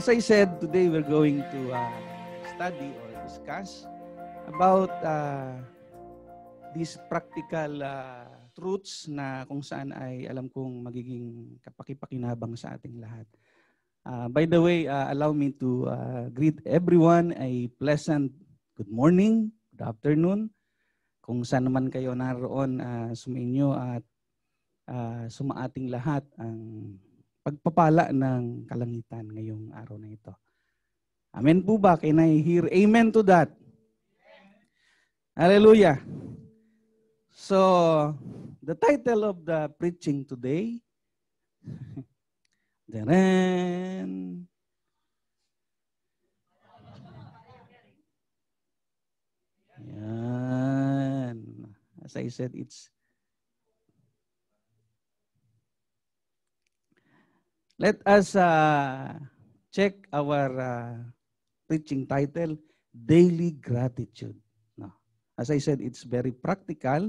As I said, today we're going to uh, study or discuss about uh, these practical uh, truths na kung saan ay alam kong magiging kapakipakinabang sa ating lahat. Uh, by the way, uh, allow me to uh, greet everyone a pleasant good morning, good afternoon. Kung saan man kayo naroon, uh, sumainyo at uh, sumaating lahat ang pagpapala ng kalangitan ngayong araw na ito. Amen po ba? Can I hear amen to that? Hallelujah. So, the title of the preaching today, Daren. Yan. As I said, it's Let us uh, check our uh, preaching title, Daily Gratitude. No. As I said, it's very practical,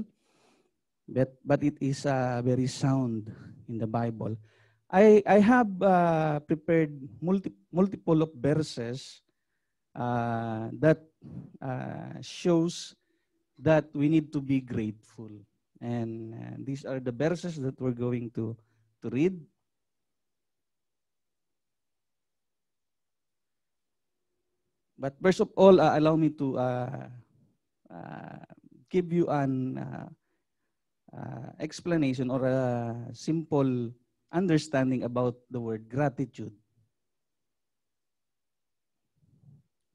but, but it is uh, very sound in the Bible. I, I have uh, prepared multi, multiple of verses uh, that uh, shows that we need to be grateful. And uh, these are the verses that we're going to, to read. But first of all, uh, allow me to uh, uh, give you an uh, uh, explanation or a simple understanding about the word gratitude.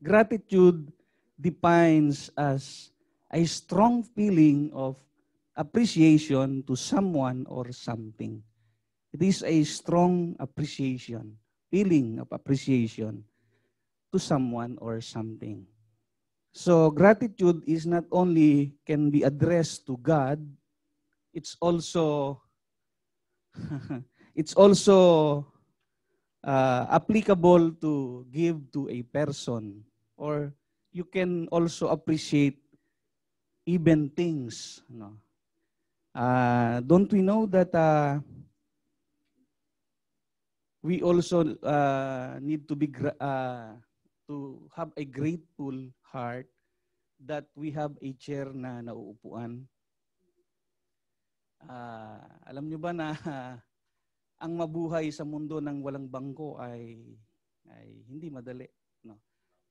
Gratitude defines as a strong feeling of appreciation to someone or something. It is a strong appreciation, feeling of appreciation to someone or something. So gratitude is not only can be addressed to God, it's also it's also uh, applicable to give to a person or you can also appreciate even things no uh, don't we know that uh, we also uh, need to be uh, to have a grateful heart that we have a chair na nauupuan. Uh, alam nyo ba na uh, ang mabuhay sa mundo ng walang bangko ay ay hindi madali, no.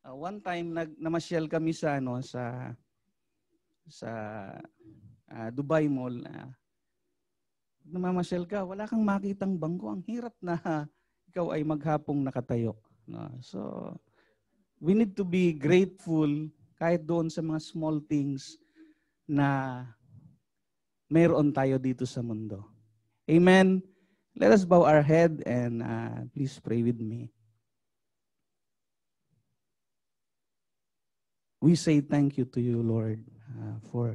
Uh, one time nag namasyal kami sa ano sa sa uh, Dubai Mall. Uh, namamasyal ka, wala kang makitang bangko. Ang hirap na uh, ikaw ay maghapong nakatayo. No? So, we need to be grateful kahit doon sa mga small things na meron tayo dito sa mundo. Amen. Let us bow our head and uh, please pray with me. We say thank you to you, Lord, uh, for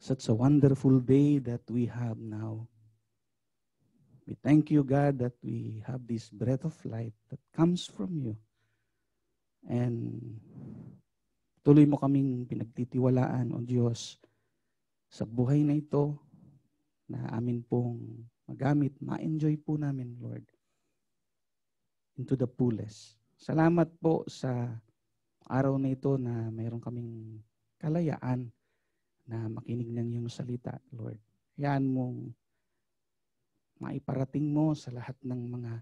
such a wonderful day that we have now. We thank you, God, that we have this breath of life that comes from you. And tuloy mo kaming pinagtitiwalaan, O Diyos, sa buhay na ito na amin pong magamit, ma-enjoy po namin, Lord, into the fullest. Salamat po sa araw na ito na mayroon kaming kalayaan na makinig ng iyong salita, Lord. Hayaan mong maiparating mo sa lahat ng mga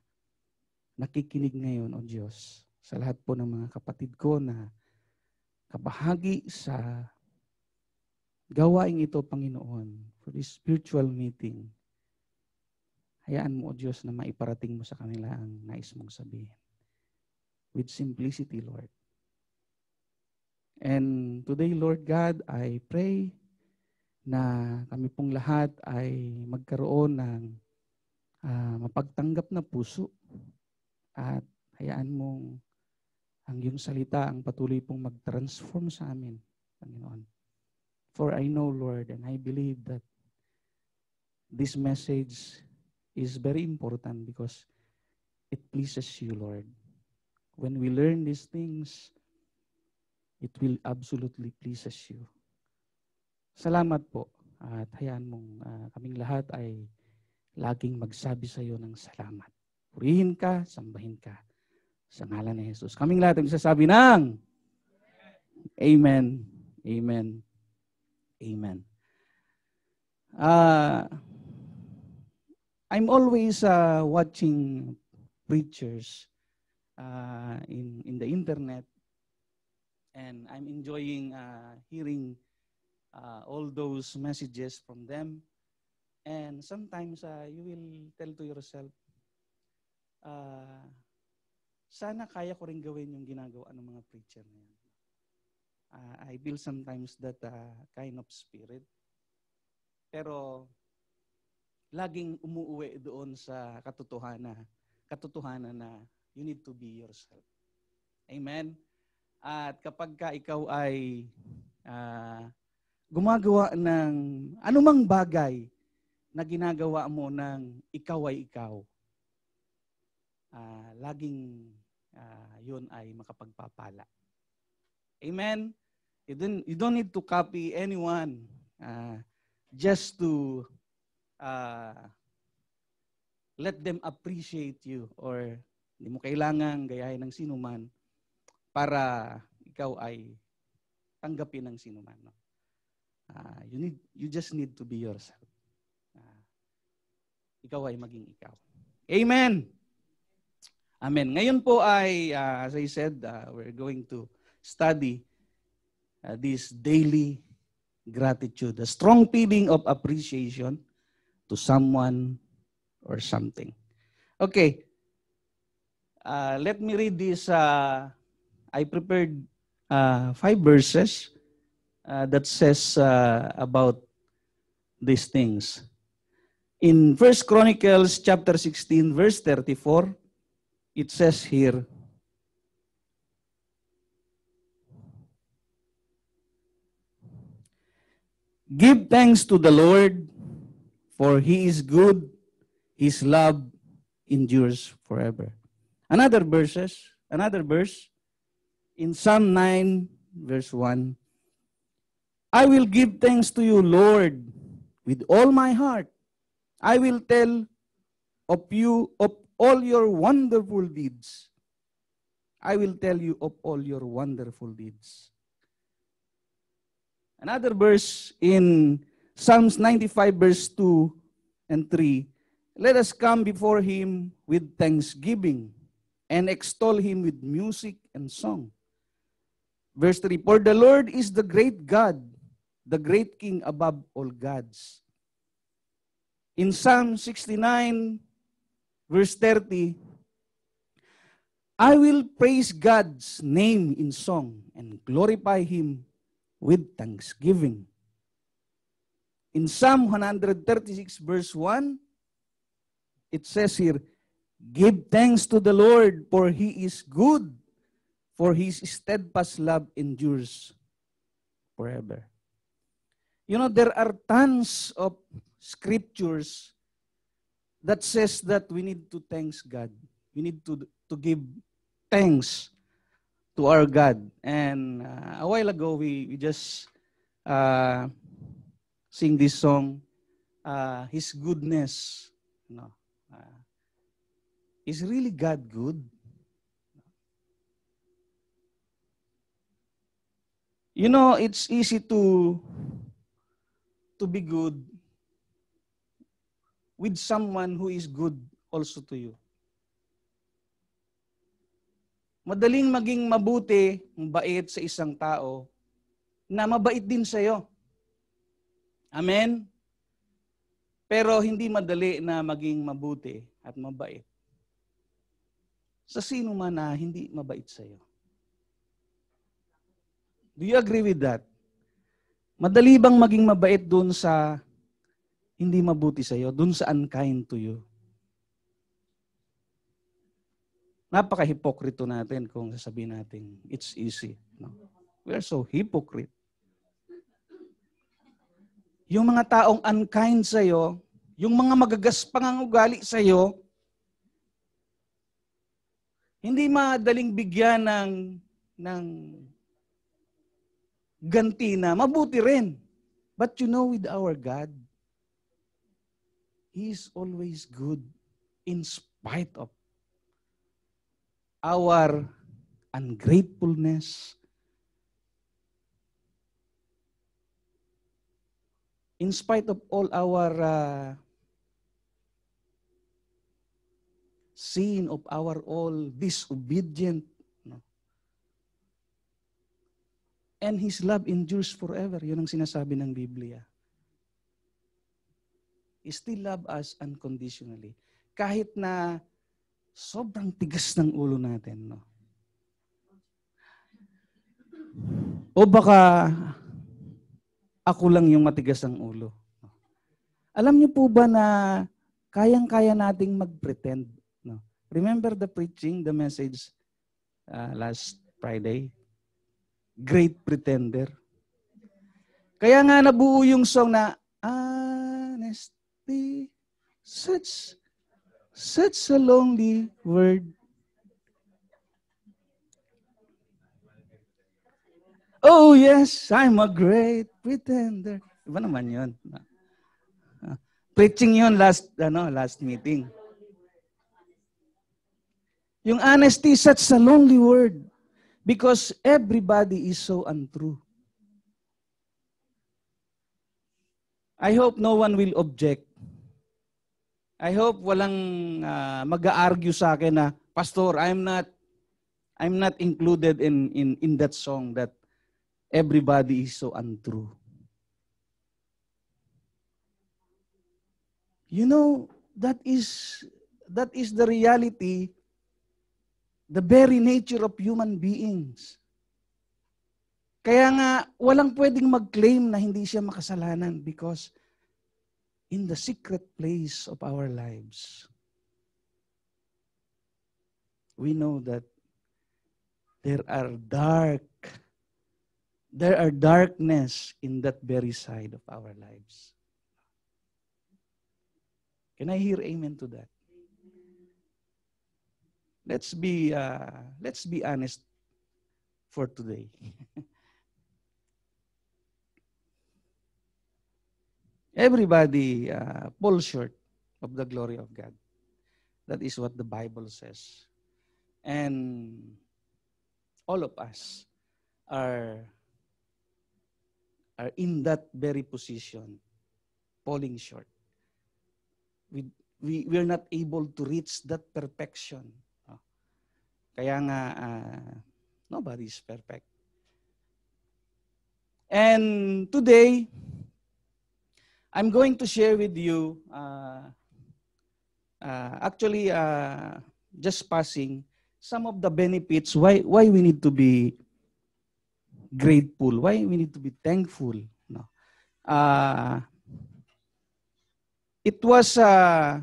nakikinig ngayon, O Diyos, sa lahat po ng mga kapatid ko na kabahagi sa gawaing ito, Panginoon, for this spiritual meeting. Hayaan mo, O Diyos, na maiparating mo sa kanila ang nais mong sabihin. With simplicity, Lord. And today, Lord God, I pray na kami pong lahat ay magkaroon ng uh, mapagtanggap na puso at hayaan mong ang iyong salita ang patuloy pong mag-transform sa amin, Panginoon. For I know, Lord, and I believe that this message is very important because it pleases you, Lord. When we learn these things, it will absolutely pleases you. Salamat po at hayaan mong uh, kaming lahat ay laging magsabi sa iyo ng salamat. Purihin ka, sambahin ka. Sa ngalan ni Jesus. Kaming lahat ang isasabi ng Amen. Amen. Amen. Uh, I'm always uh, watching preachers uh, in, in the internet and I'm enjoying uh, hearing uh, all those messages from them. And sometimes uh, you will tell to yourself, uh, sana kaya ko rin gawin yung ginagawa ng mga preacher na yan. Uh, I feel sometimes that uh, kind of spirit. Pero laging umuwi doon sa katotohanan, katotohanan na you need to be yourself. Amen? At kapag ka ikaw ay uh, gumagawa ng anumang bagay na ginagawa mo ng ikaw ay ikaw, uh, laging uh, yun ay makapagpapala. Amen? You don't, you don't need to copy anyone uh, just to uh, let them appreciate you or hindi mo kailangan gayahin ng sinuman para ikaw ay tanggapin ng sinuman. No? Uh, you, need, you just need to be yourself. Uh, ikaw ay maging ikaw. Amen! Amen. Ngayon po ay, uh, as I said, uh, we're going to study uh, this daily gratitude, a strong feeling of appreciation to someone or something. Okay. Uh, let me read this. Uh, I prepared uh, five verses uh, that says uh, about these things. In First Chronicles chapter 16, verse 34, it says here, Give thanks to the Lord, for he is good, his love endures forever. Another verses, another verse in Psalm 9 verse 1. I will give thanks to you, Lord, with all my heart. I will tell of you of all your wonderful deeds. I will tell you of all your wonderful deeds. Another verse in Psalms 95, verse 2 and 3. Let us come before him with thanksgiving and extol him with music and song. Verse 3 For the Lord is the great God, the great King above all gods. In Psalm 69, Verse 30, I will praise God's name in song and glorify Him with thanksgiving. In Psalm 136 verse 1, it says here, Give thanks to the Lord for He is good, for His steadfast love endures forever. You know, there are tons of scriptures that says that we need to thanks God. We need to, to give thanks to our God. And uh, a while ago, we, we just uh, sing this song, uh, His Goodness. No, uh, is really God good? You know, it's easy to to be good with someone who is good also to you. Madaling maging mabuti, mabait sa isang tao na mabait din sa iyo. Amen? Pero hindi madali na maging mabuti at mabait sa sino man na hindi mabait sa iyo. Do you agree with that? Madali bang maging mabait doon sa hindi mabuti sa iyo, dun sa unkind to you. Napaka-hipokrito natin kung sasabihin natin, it's easy. No? We are so hypocrite. Yung mga taong unkind sa iyo, yung mga magagaspang magagas ugali sa iyo, hindi madaling bigyan ng ng ganti na mabuti rin. But you know with our God, He is always good in spite of our ungratefulness, in spite of all our uh, sin of our all disobedient no? and his love endures forever yun ang sinasabi ng Biblia still love us unconditionally. Kahit na sobrang tigas ng ulo natin, no? O baka ako lang yung matigas ng ulo. Alam niyo po ba na kayang-kaya nating mag-pretend? No? Remember the preaching, the message uh, last Friday? Great Pretender. Kaya nga nabuo yung song na, ah, be such such a lonely word. Oh yes, I'm a great pretender. Iba naman yun. Preaching yun last, ano, last meeting. Yung honesty is such a lonely word because everybody is so untrue. I hope no one will object I hope walang uh, ah, mag-argue sa akin na pastor, I'm not I'm not included in in in that song that everybody is so untrue. You know, that is that is the reality the very nature of human beings. Kaya nga, walang pwedeng mag-claim na hindi siya makasalanan because in the secret place of our lives, we know that there are dark, there are darkness in that very side of our lives. Can I hear amen to that? Let's be, uh, let's be honest for today. Everybody uh, falls short of the glory of God. That is what the Bible says. And all of us are, are in that very position, falling short. We, we, are not able to reach that perfection. Ah. Kaya nga, uh, ah, nobody's perfect. And today, I'm going to share with you, uh, uh, actually, uh, just passing, some of the benefits why, why we need to be grateful, why we need to be thankful. No? Uh, it was uh,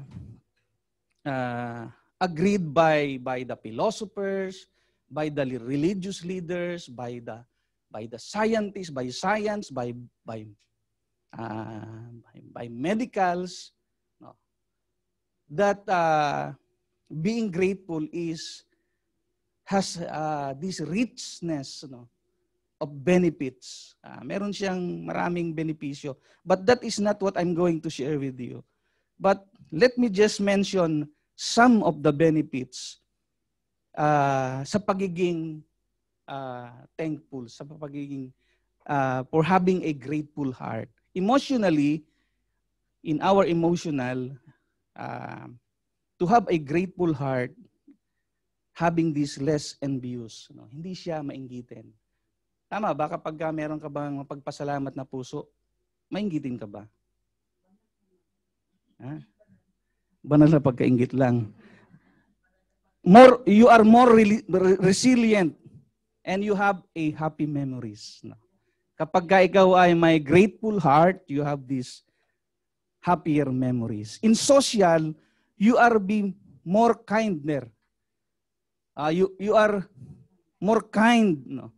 uh, agreed by, by the philosophers, by the religious leaders, by the by the scientists, by science, by, by uh, by, by medicals, no, that uh, being grateful is has uh, this richness no, of benefits. Uh, meron siyang maraming benepisyo. But that is not what I'm going to share with you. But let me just mention some of the benefits uh, sa pagiging uh, thankful, sa pagiging uh, for having a grateful heart emotionally, in our emotional, uh, to have a grateful heart, having this less envious. No? Hindi siya mainggitin. Tama baka Kapag meron ka bang mapagpasalamat na puso, mainggitin ka ba? Ha? Banal na pagkaingit lang. More, you are more re- resilient and you have a happy memories. No? Kapag ka ikaw ay may grateful heart, you have these happier memories. In social, you are being more kinder. Uh, you, you are more kind. No?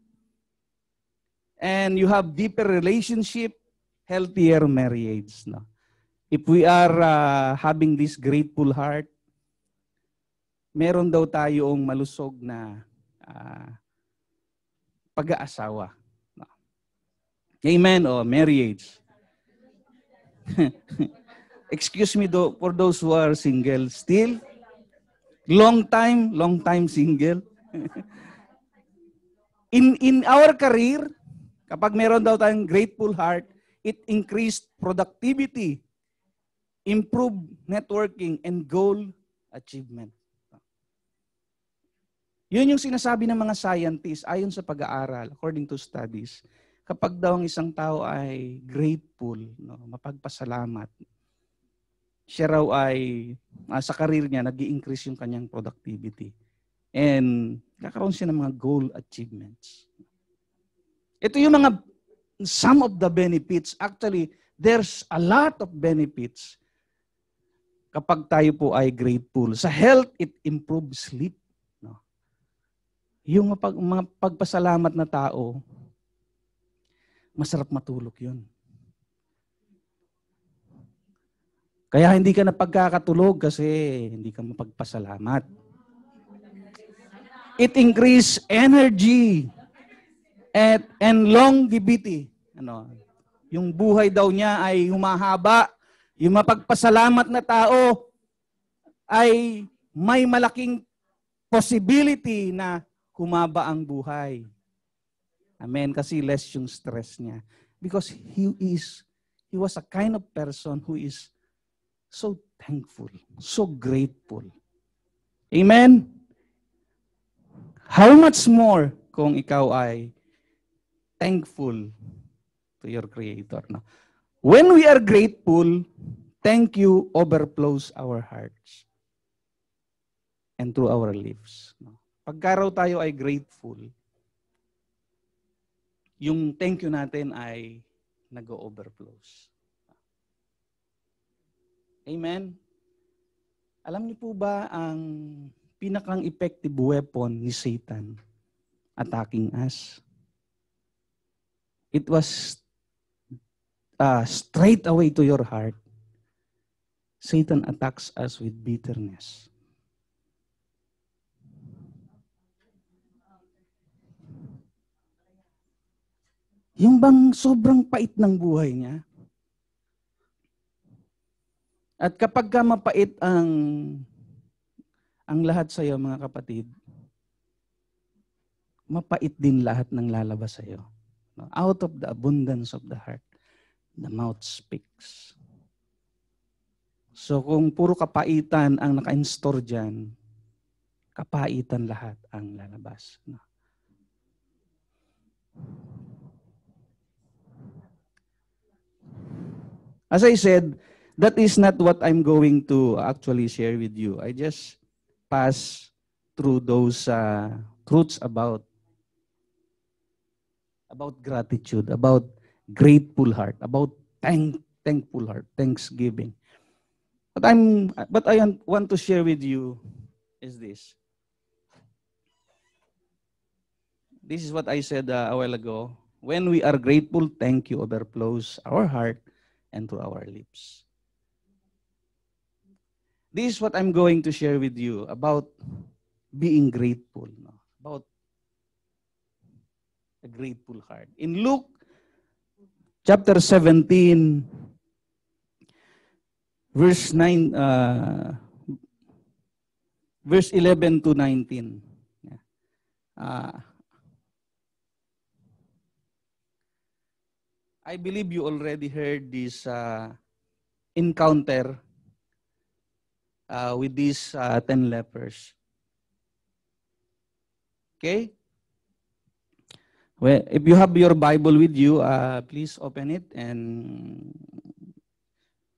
And you have deeper relationship, healthier marriage. No? If we are uh, having this grateful heart, meron daw tayong malusog na uh, pag-aasawa. Amen or oh, marriage. Excuse me though, for those who are single still. Long time, long time single. in, in our career, kapag meron daw tayong grateful heart, it increased productivity, improved networking, and goal achievement. Yun yung sinasabi ng mga scientists ayon sa pag-aaral, according to studies kapag daw ang isang tao ay grateful, no, mapagpasalamat, siya raw ay uh, sa karir niya, nag increase yung kanyang productivity. And kakaroon siya ng mga goal achievements. Ito yung mga some of the benefits. Actually, there's a lot of benefits kapag tayo po ay grateful. Sa health, it improves sleep. No? Yung mga pagpasalamat na tao, masarap matulog yun. Kaya hindi ka napagkakatulog kasi hindi ka mapagpasalamat. It increase energy at, and longevity. Ano, yung buhay daw niya ay humahaba. Yung mapagpasalamat na tao ay may malaking possibility na humaba ang buhay. Amen. Kasi less yung stress niya. Because he is, he was a kind of person who is so thankful, so grateful. Amen? How much more kung ikaw ay thankful to your Creator. No? When we are grateful, thank you overflows our hearts and through our lives. No? Pagkaraw tayo ay grateful, yung thank you natin ay nag-overflows. Amen? Alam niyo po ba ang pinakang effective weapon ni Satan attacking us? It was uh, straight away to your heart. Satan attacks us with bitterness. Yung bang sobrang pait ng buhay niya. At kapag ka mapait ang ang lahat sa iyo mga kapatid, mapait din lahat ng lalabas sa iyo. Out of the abundance of the heart, the mouth speaks. So kung puro kapaitan ang naka-install dyan, kapaitan lahat ang lalabas. No? As I said, that is not what I'm going to actually share with you. I just pass through those uh, truths about about gratitude, about grateful heart, about thank, thankful heart, thanksgiving. But I'm but I want to share with you is this. This is what I said uh, a while ago. When we are grateful, thank you overflows our heart and through our lips. This is what I'm going to share with you about being grateful, no? about a grateful heart. In Luke chapter 17, verse 9, uh, verse 11 to 19. Yeah. Uh, I believe you already heard this uh, encounter uh, with these uh, 10 lepers. Okay? Well, if you have your Bible with you, uh, please open it and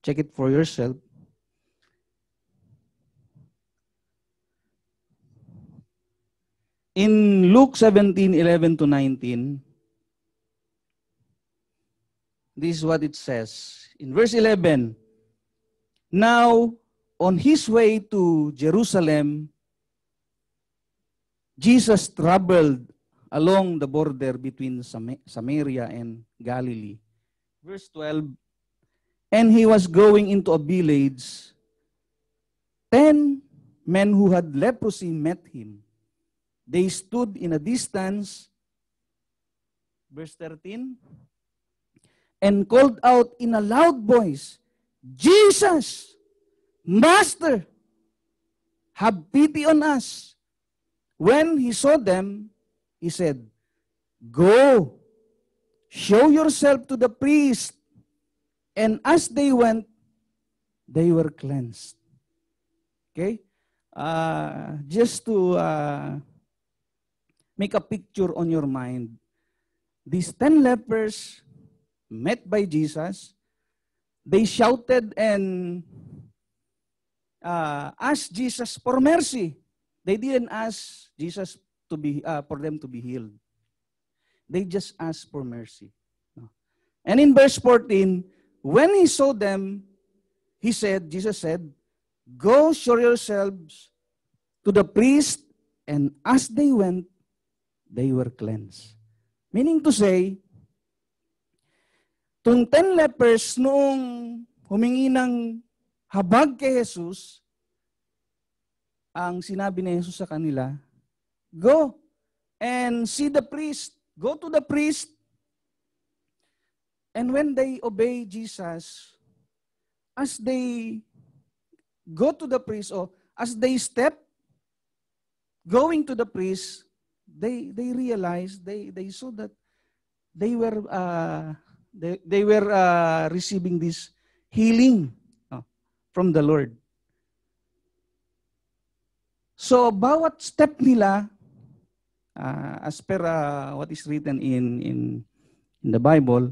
check it for yourself. In Luke 17, 11 to 19, This is what it says. In verse 11, Now, on his way to Jerusalem, Jesus traveled along the border between Samaria and Galilee. Verse 12, And he was going into a village. Ten men who had leprosy met him. They stood in a distance. Verse 13, and called out in a loud voice, Jesus, Master, have pity on us. When he saw them, he said, Go, show yourself to the priest. And as they went, they were cleansed. Okay? Uh, just to uh, make a picture on your mind, these 10 lepers met by Jesus, they shouted and uh, asked Jesus for mercy. They didn't ask Jesus to be uh, for them to be healed. They just asked for mercy. And in verse 14, when he saw them, he said, Jesus said, Go show yourselves to the priest. And as they went, they were cleansed. Meaning to say, Itong ten lepers, noong humingi ng habag kay Jesus, ang sinabi ni Jesus sa kanila, Go and see the priest. Go to the priest. And when they obey Jesus, as they go to the priest, or as they step going to the priest, they, they realized, they, they saw that they were uh, They, they were uh, receiving this healing uh, from the Lord. So, bawat step nila, uh, as per uh, what is written in, in, in the Bible,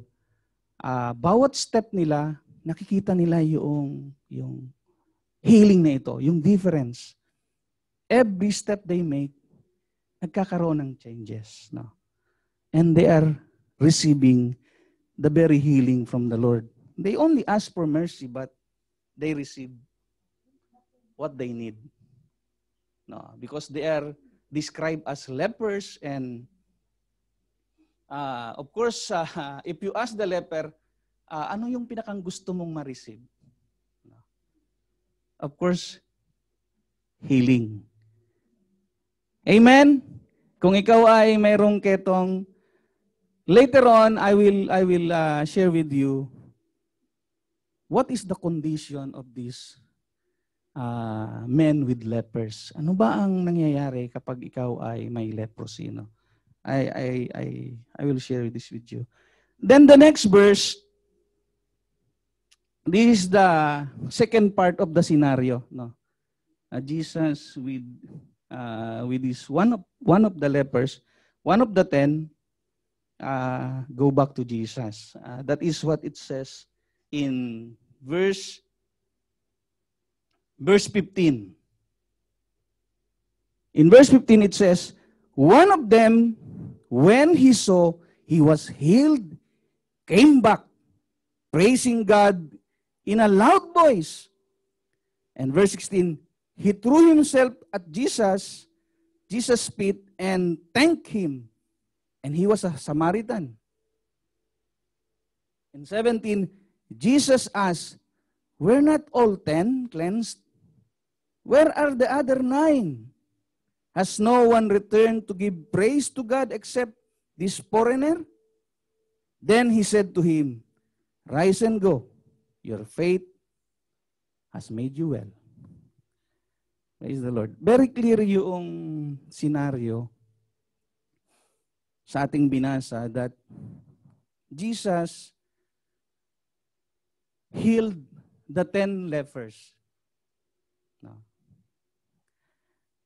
uh, bawat step nila, nakikita nila yung, yung healing na ito, yung difference. Every step they make, nagkakaroon ng changes. No? And they are receiving the very healing from the Lord. They only ask for mercy, but they receive what they need. No, because they are described as lepers and uh, of course, uh, if you ask the leper, uh, ano yung pinakang gusto mong ma-receive? No. Of course, healing. Amen? Kung ikaw ay mayroong ketong Later on, I will, I will uh, share with you what is the condition of these uh, men with lepers. Ano ba ang nangyayari kapag ikaw ay may leprosy? No? I, I, I, I will share this with you. Then the next verse, this is the second part of the scenario. No? Uh, Jesus with, uh, with this one of, one of the lepers, one of the ten, uh, go back to Jesus. Uh, that is what it says in verse verse 15. In verse 15 it says, one of them when he saw he was healed came back praising God in a loud voice. And verse 16, he threw himself at Jesus, Jesus' feet and thanked him and he was a Samaritan. In 17, Jesus asked, Were not all ten cleansed? Where are the other nine? Has no one returned to give praise to God except this foreigner? Then he said to him, Rise and go. Your faith has made you well. Praise the Lord. Very clear yung scenario sa ating binasa that Jesus healed the ten lepers. No.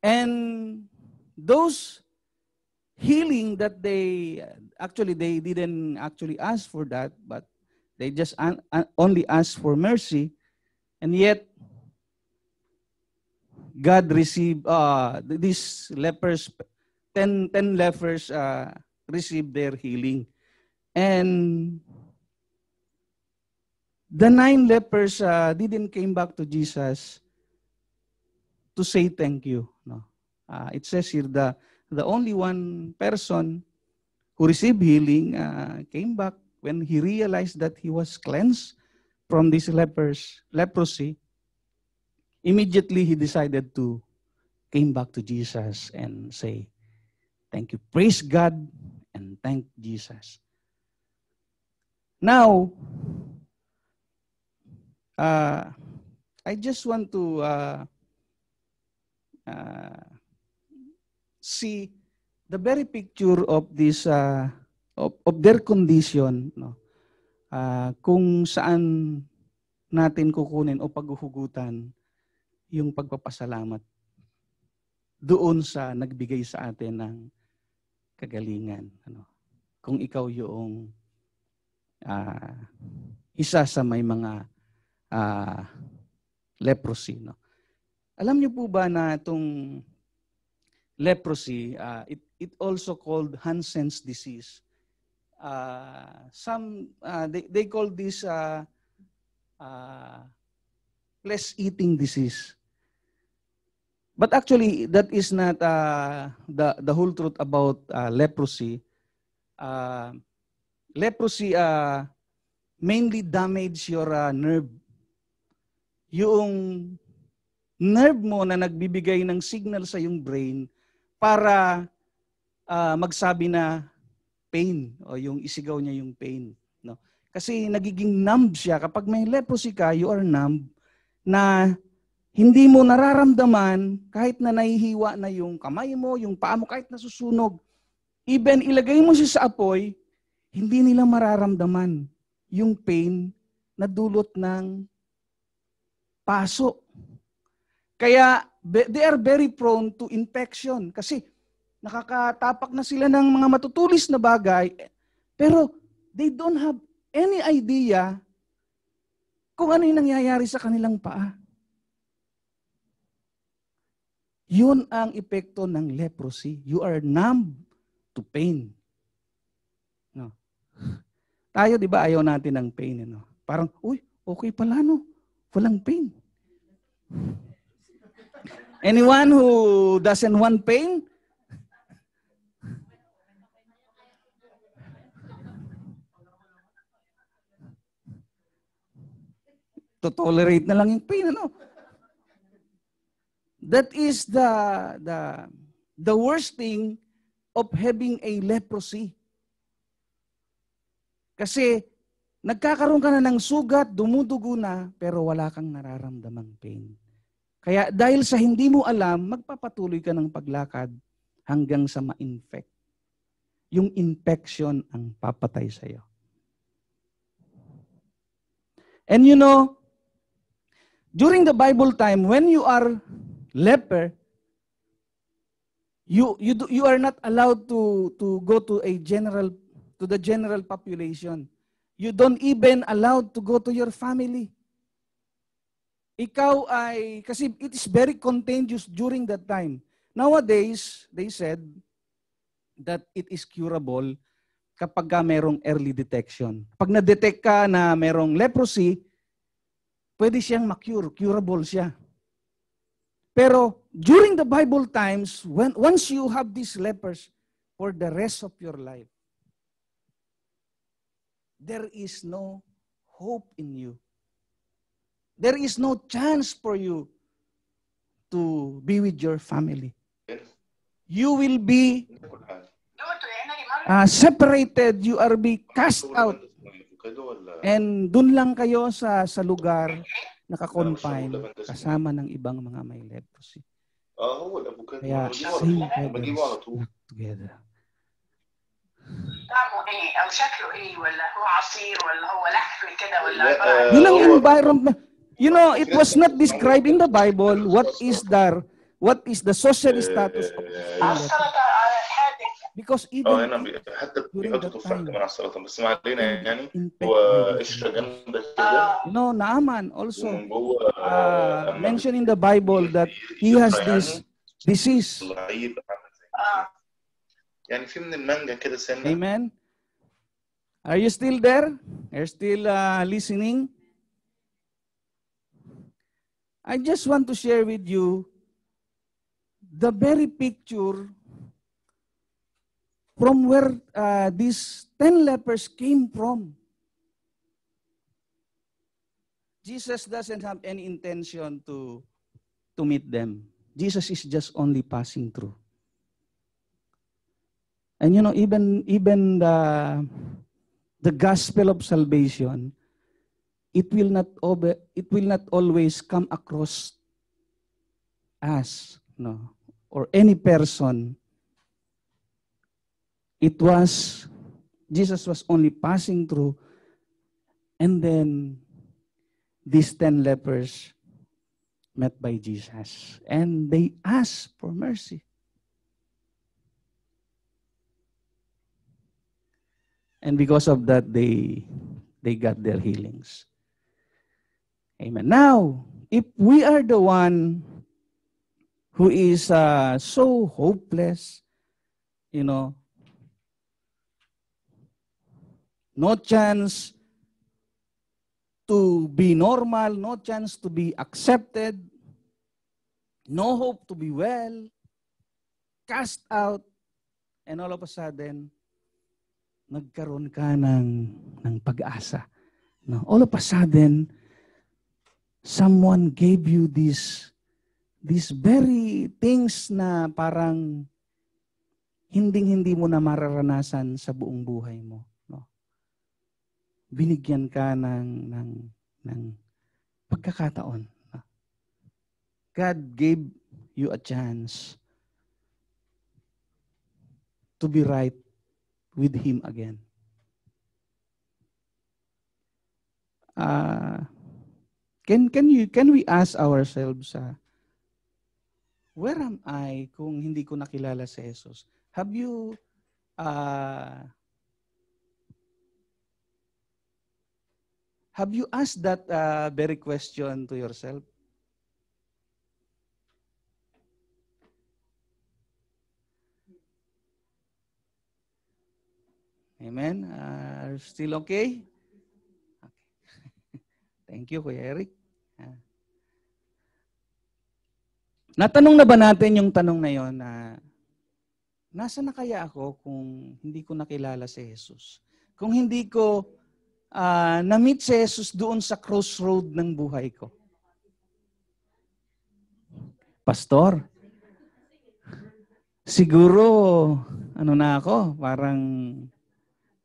And those healing that they actually they didn't actually ask for that, but they just un, un, only asked for mercy, and yet God received uh, these lepers, 10 10 lepers. Uh, receive their healing. And the nine lepers uh, didn't came back to Jesus to say thank you. No? Uh, it says here the, the only one person who received healing uh, came back when he realized that he was cleansed from this lepers, leprosy. Immediately he decided to came back to Jesus and say, thank you. Praise God thank Jesus. Now, uh, I just want to uh, uh, see the very picture of this uh, of, of their condition no uh, kung saan natin kukunin o paghuhugutan yung pagpapasalamat doon sa nagbigay sa atin ng kagalingan. Ano? Kung ikaw yung uh, isa sa may mga uh, leprosy. No? Alam niyo po ba na itong leprosy, uh, it, it also called Hansen's disease. Uh, some, uh, they, they call this uh, uh, less eating disease. But actually, that is not uh, the, the whole truth about uh, leprosy. Uh, leprosy uh, mainly damage your uh, nerve. Yung nerve mo na nagbibigay ng signal sa yung brain para uh, magsabi na pain o yung isigaw niya yung pain. No? Kasi nagiging numb siya. Kapag may leprosy ka, you are numb na hindi mo nararamdaman kahit na nahihiwa na yung kamay mo, yung paa mo, kahit nasusunog. Even ilagay mo siya sa apoy, hindi nila mararamdaman yung pain na dulot ng paso. Kaya they are very prone to infection kasi nakakatapak na sila ng mga matutulis na bagay pero they don't have any idea kung ano yung nangyayari sa kanilang paa. Yun ang epekto ng leprosy. You are numb to pain. No. Tayo, di ba, ayaw natin ng pain. No? Parang, uy, okay pala, no? Walang pain. Anyone who doesn't want pain? To tolerate na lang yung pain, ano? That is the, the, the worst thing of having a leprosy. Kasi nagkakaroon ka na ng sugat, dumudugo na, pero wala kang nararamdamang pain. Kaya dahil sa hindi mo alam, magpapatuloy ka ng paglakad hanggang sa ma-infect. Yung infection ang papatay sa iyo. And you know, during the Bible time, when you are leper, you you do, you are not allowed to to go to a general to the general population. You don't even allowed to go to your family. Ikaw ay kasi it is very contagious during that time. Nowadays, they said that it is curable kapag ka merong early detection. Pag na-detect ka na merong leprosy, pwede siyang ma-cure, curable siya. Pero during the Bible times, when, once you have these lepers for the rest of your life, there is no hope in you. There is no chance for you to be with your family. You will be uh, separated. You are be cast out. And dun lang kayo sa, sa lugar nakakonfine kasama ng ibang mga may leprosy. Oh, wala mo ka. Kaya sing others together. او شكله ايه ولا هو عصير ولا هو لحم كده ولا yun ang oh, environment you know it was not described in the bible what is the what is the social status of the because even اه حتى بيحطوا تفاح كمان على بس ما علينا يعني هو قشره جامده كده no Naaman also mm, uh, uh mentioned in the Bible that he has this disease يعني في من المانجا كده سنه amen are you still there are still uh, listening I just want to share with you the very picture from where uh, these 10 lepers came from. Jesus doesn't have any intention to, to meet them. Jesus is just only passing through. And you know, even, even the, the gospel of salvation, it will not, ob- it will not always come across us no, or any person It was, Jesus was only passing through, and then these 10 lepers met by Jesus, and they asked for mercy. And because of that, they, they got their healings. Amen. Now, if we are the one who is uh, so hopeless, you know, no chance to be normal, no chance to be accepted, no hope to be well, cast out, and all of a sudden, nagkaroon ka ng, ng pag-asa. No? All of a sudden, someone gave you this these very things na parang hinding-hindi mo na mararanasan sa buong buhay mo binigyan ka ng, ng, ng pagkakataon. God gave you a chance to be right with Him again. Uh, can can you can we ask ourselves uh, where am I kung hindi ko nakilala si Jesus? Have you uh, Have you asked that uh, very question to yourself? Amen? Uh, still okay? okay. Thank you, Kuya Eric. Uh, natanong na ba natin yung tanong na yon na nasa na kaya ako kung hindi ko nakilala si Jesus? Kung hindi ko uh, na-meet si Jesus doon sa crossroad ng buhay ko. Pastor, siguro, ano na ako, parang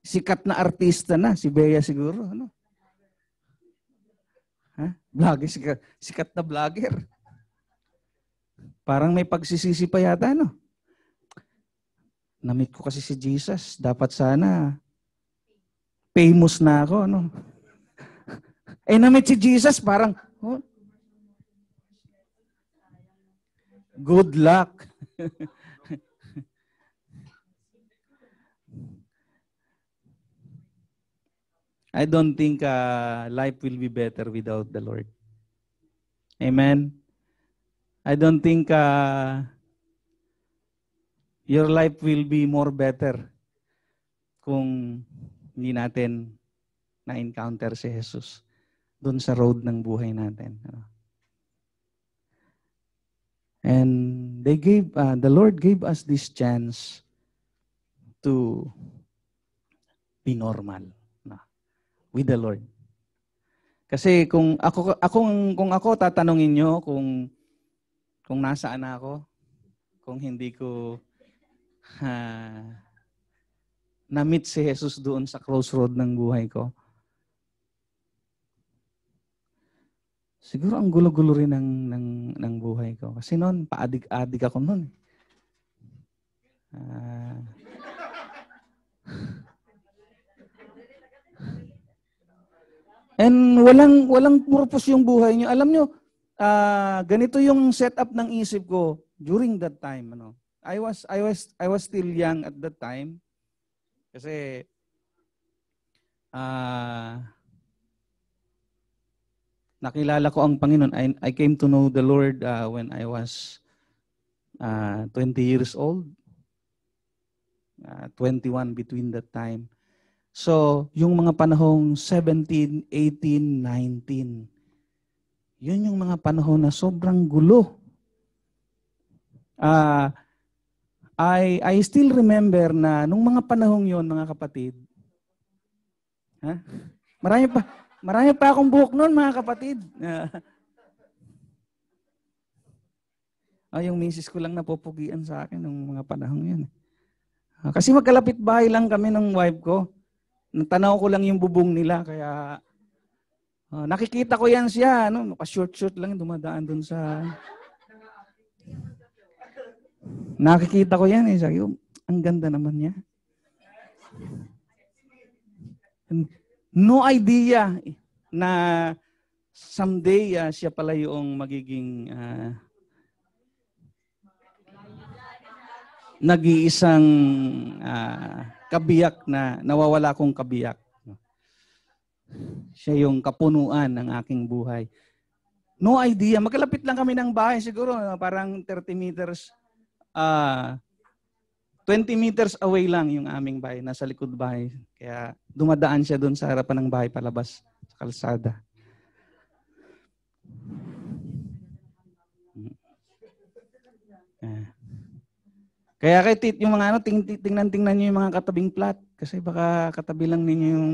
sikat na artista na, si Bea siguro. Ano? Ha? Blogger, sikat, sikat na vlogger. Parang may pagsisisi pa yata, no? Namit ko kasi si Jesus. Dapat sana famous na ako, ano? Eh, namit si Jesus, parang, oh, good luck. I don't think uh, life will be better without the Lord. Amen. I don't think uh, your life will be more better kung hindi natin na-encounter si Jesus doon sa road ng buhay natin. Ano. And they gave, uh, the Lord gave us this chance to be normal na with the Lord. Kasi kung ako, ako kung ako tatanungin niyo kung kung nasaan na ako, kung hindi ko uh, na-meet si Jesus doon sa crossroad ng buhay ko. Siguro ang gulo-gulo rin ng, ng, ng buhay ko. Kasi noon, paadig-adig ako noon. Uh, and walang walang purpose yung buhay niyo. Alam niyo, uh, ganito yung setup ng isip ko during that time, ano. I was I was I was still young at that time. Kasi, ah, uh, nakilala ko ang Panginoon. I, I came to know the Lord uh, when I was uh, ah, 20 years old. Uh, ah, 21 between that time. So, yung mga panahong 17, 18, 19, yun yung mga panahon na sobrang gulo. Uh, I, I still remember na nung mga panahong yon mga kapatid, ha? Marami pa, marami pa akong buhok noon mga kapatid. Ah, yung misis ko lang napupugian sa akin nung mga panahong yun. Ah, kasi magkalapit bahay lang kami ng wife ko. Natanaw ko lang yung bubong nila. Kaya ah, nakikita ko yan siya. Ano, Maka-short-short lang dumadaan dun sa... Nakikita ko yan eh. Sabi ko, ang ganda naman niya. No idea na someday uh, siya pala yung magiging uh, nag-iisang uh, kabiyak na nawawala kong kabiyak. Siya yung kapunuan ng aking buhay. No idea. Magkalapit lang kami ng bahay siguro. Parang 30 meters uh, ah, 20 meters away lang yung aming bahay, nasa likod bahay. Kaya dumadaan siya doon sa harapan ng bahay palabas sa kalsada. Mm. Eh. Kaya kay tit yung mga ano, ting, tingnan tingnan niyo yung mga katabing plot kasi baka katabi lang ninyo yung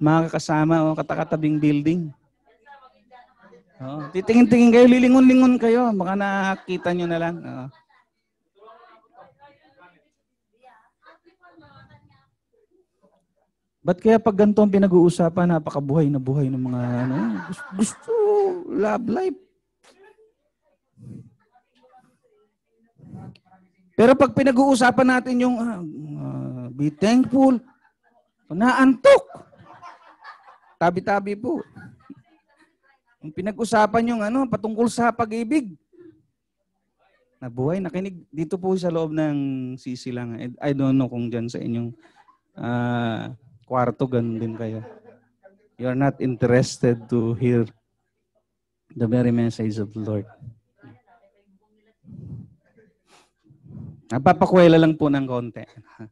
mga kakasama o katakatabing building. Oh, titingin-tingin kayo, lilingon-lingon kayo, baka nakita niyo na lang. Oh. Ba't kaya pag ganito ang pinag-uusapan, napakabuhay na buhay ng mga ano, gusto, gusto love life. Pero pag pinag-uusapan natin yung uh, be thankful, naantok. Tabi-tabi po. Yung pinag-usapan yung ano, patungkol sa pag-ibig. Nabuhay, nakinig dito po sa loob ng sisilangan. I don't know kung dyan sa inyong Uh, kwarto, ganun din kayo. You are not interested to hear the very message of the Lord. Napapakwela lang po ng konti.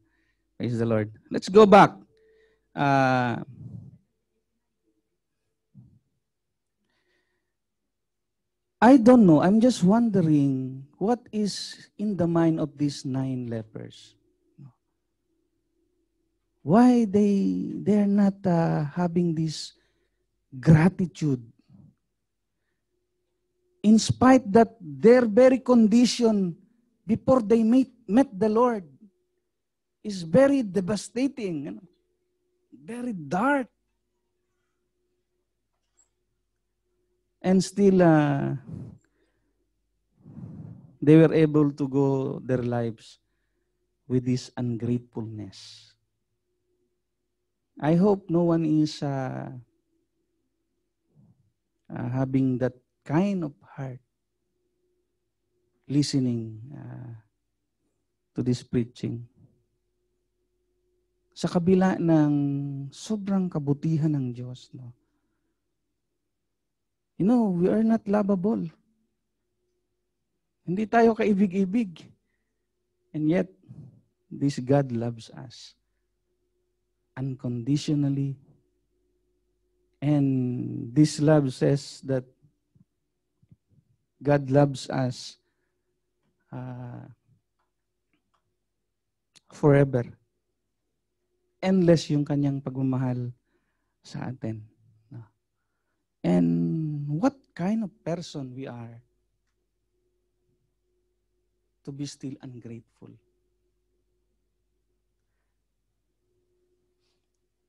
Praise the Lord. Let's go back. Uh, I don't know. I'm just wondering what is in the mind of these nine lepers why they they're not uh, having this gratitude in spite that their very condition before they meet, met the lord is very devastating you know, very dark and still uh, they were able to go their lives with this ungratefulness I hope no one is uh, uh, having that kind of heart listening uh, to this preaching. Sa kabila ng sobrang kabutihan ng Diyos, no? You know, we are not lovable. Hindi tayo kaibig-ibig. And yet, this God loves us unconditionally. And this love says that God loves us uh, forever. Endless yung kanyang pagmamahal sa atin. And what kind of person we are to be still ungrateful.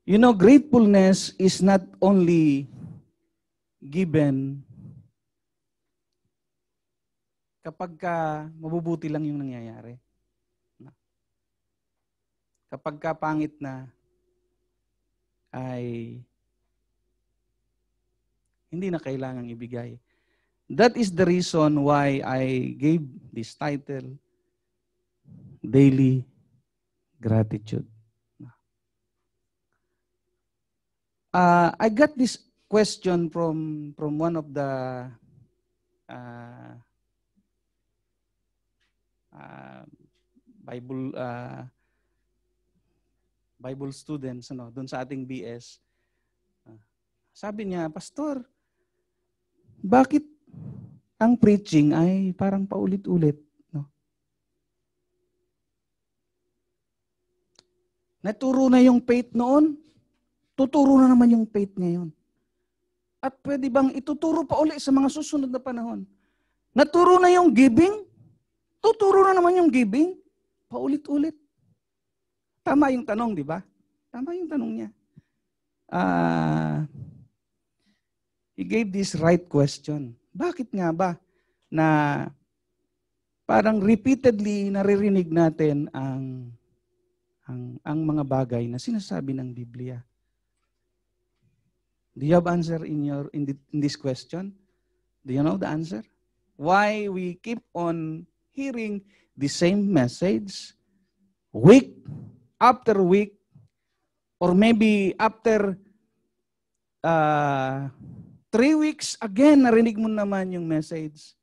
You know, gratefulness is not only given kapag ka mabubuti lang yung nangyayari. Kapag ka pangit na ay hindi na kailangang ibigay. That is the reason why I gave this title, Daily Gratitude. Uh, I got this question from from one of the uh, uh, Bible uh, Bible students ano doon sa ating BS. Uh, sabi niya, "Pastor, bakit ang preaching ay parang paulit-ulit?" No? Naturo na yung faith noon, Tuturo na naman yung faith ngayon. At pwede bang ituturo pa uli sa mga susunod na panahon? Naturo na yung giving? Tuturo na naman yung giving? Paulit-ulit. Tama yung tanong, di ba? Tama yung tanong niya. Uh, he gave this right question. Bakit nga ba na parang repeatedly naririnig natin ang ang ang mga bagay na sinasabi ng Biblia. Do you have answer in your in, the, in this question? Do you know the answer? Why we keep on hearing the same message week after week or maybe after uh, three weeks again narinig mo naman yung message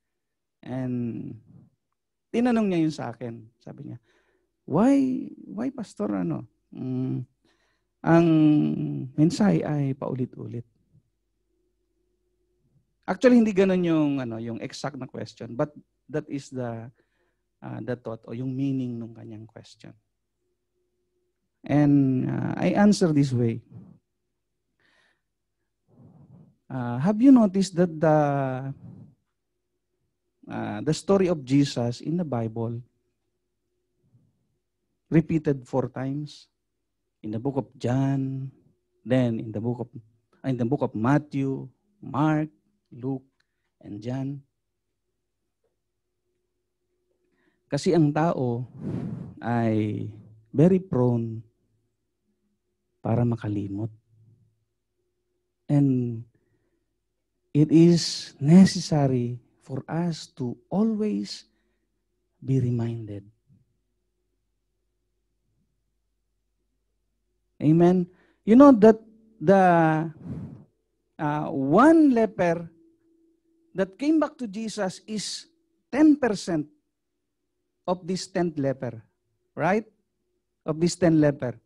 and tinanong niya yun sa akin sabi niya why why pastor ano mm, ang mensahe ay paulit-ulit. Actually, hindi ganun yung, ano, yung exact na question. But that is the, uh, the thought o yung meaning ng kanyang question. And uh, I answer this way. Uh, have you noticed that the uh, the story of Jesus in the Bible repeated four times? in the book of John, then in the book of ah, in the book of Matthew, Mark, Luke, and John. Kasi ang tao ay very prone para makalimot. And it is necessary for us to always be reminded Amen. You know that the uh, one leper that came back to Jesus is 10% of this 10th leper. Right? Of this 10 leper.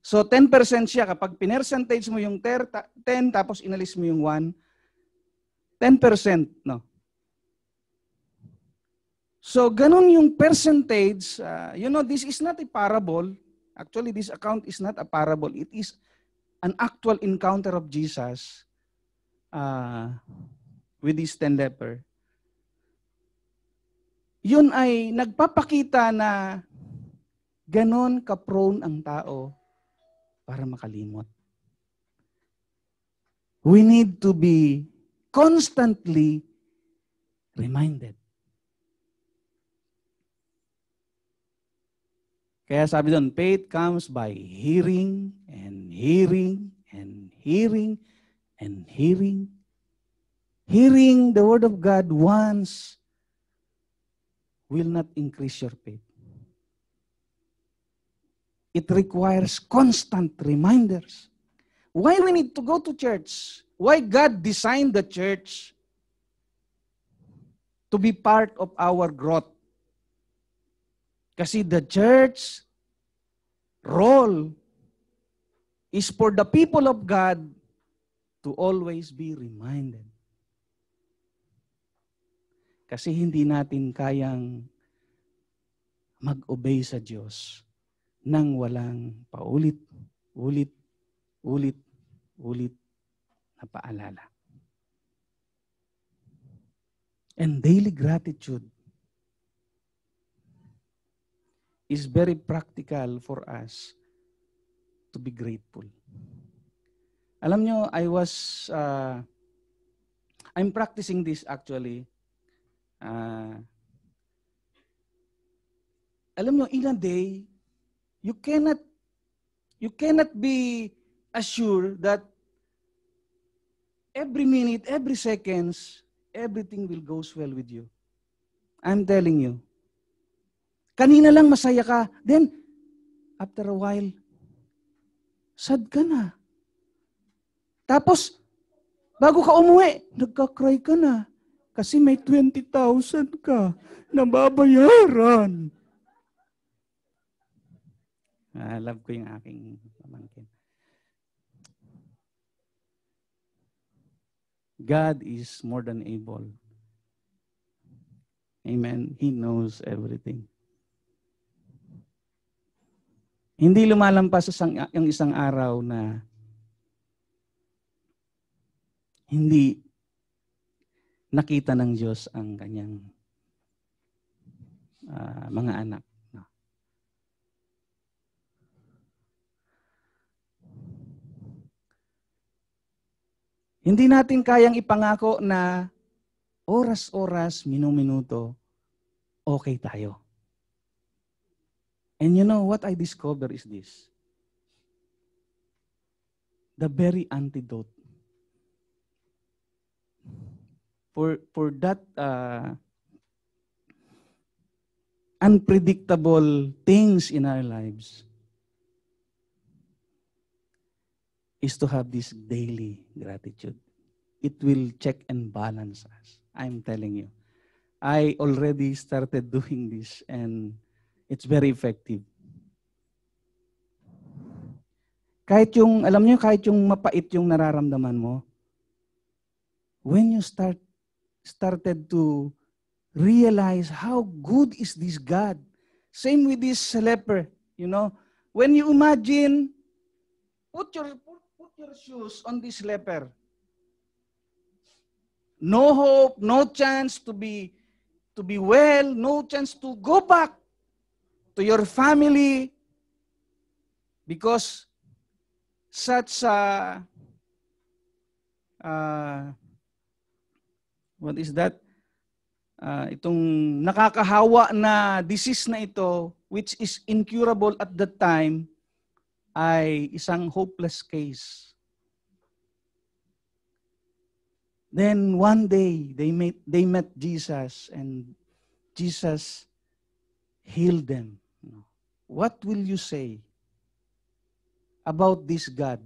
So 10% siya. Kapag pinercentage mo yung 10 tapos inalis mo yung 1, 10%. No? So ganun yung percentage. Uh, you know, this is not a parable. Actually, this account is not a parable. It is an actual encounter of Jesus uh, with this ten leper. Yun ay nagpapakita na ganon ka-prone ang tao para makalimot. We need to be constantly reminded. Kaya sabi doon, faith comes by hearing and hearing and hearing and hearing. Hearing the word of God once will not increase your faith. It requires constant reminders. Why we need to go to church? Why God designed the church to be part of our growth? Kasi the church role is for the people of God to always be reminded. Kasi hindi natin kayang mag-obey sa Diyos nang walang paulit, ulit, ulit, ulit na paalala. And daily gratitude is very practical for us to be grateful. Alam nyo, I was, uh, I'm practicing this actually. Uh, alam nyo, in a day, you cannot, you cannot be assured that every minute, every seconds, everything will goes well with you. I'm telling you, Kanina lang masaya ka. Then, after a while, sad ka na. Tapos, bago ka umuwi, nagka-cry ka na. Kasi may 20,000 ka na babayaran. Ah, love ko yung aking pamangkin. God is more than able. Amen. He knows everything. Hindi lumalampas isang, ang isang araw na hindi nakita ng Diyos ang kanyang uh, mga anak. Hindi natin kayang ipangako na oras-oras, minuminuto, okay tayo. And you know what I discover is this. The very antidote for for that uh, unpredictable things in our lives is to have this daily gratitude. It will check and balance us. I'm telling you. I already started doing this and It's very effective. Kahit yung, alam niyo, kahit yung mapait yung nararamdaman mo, when you start started to realize how good is this God. Same with this leper, you know. When you imagine, put your, put, put your shoes on this leper. No hope, no chance to be to be well, no chance to go back to your family, because such a, uh, what is that? Uh, itong nakakahawa na disease na ito, which is incurable at that time, ay isang hopeless case. Then one day, they met, they met Jesus and Jesus healed them. What will you say about this God?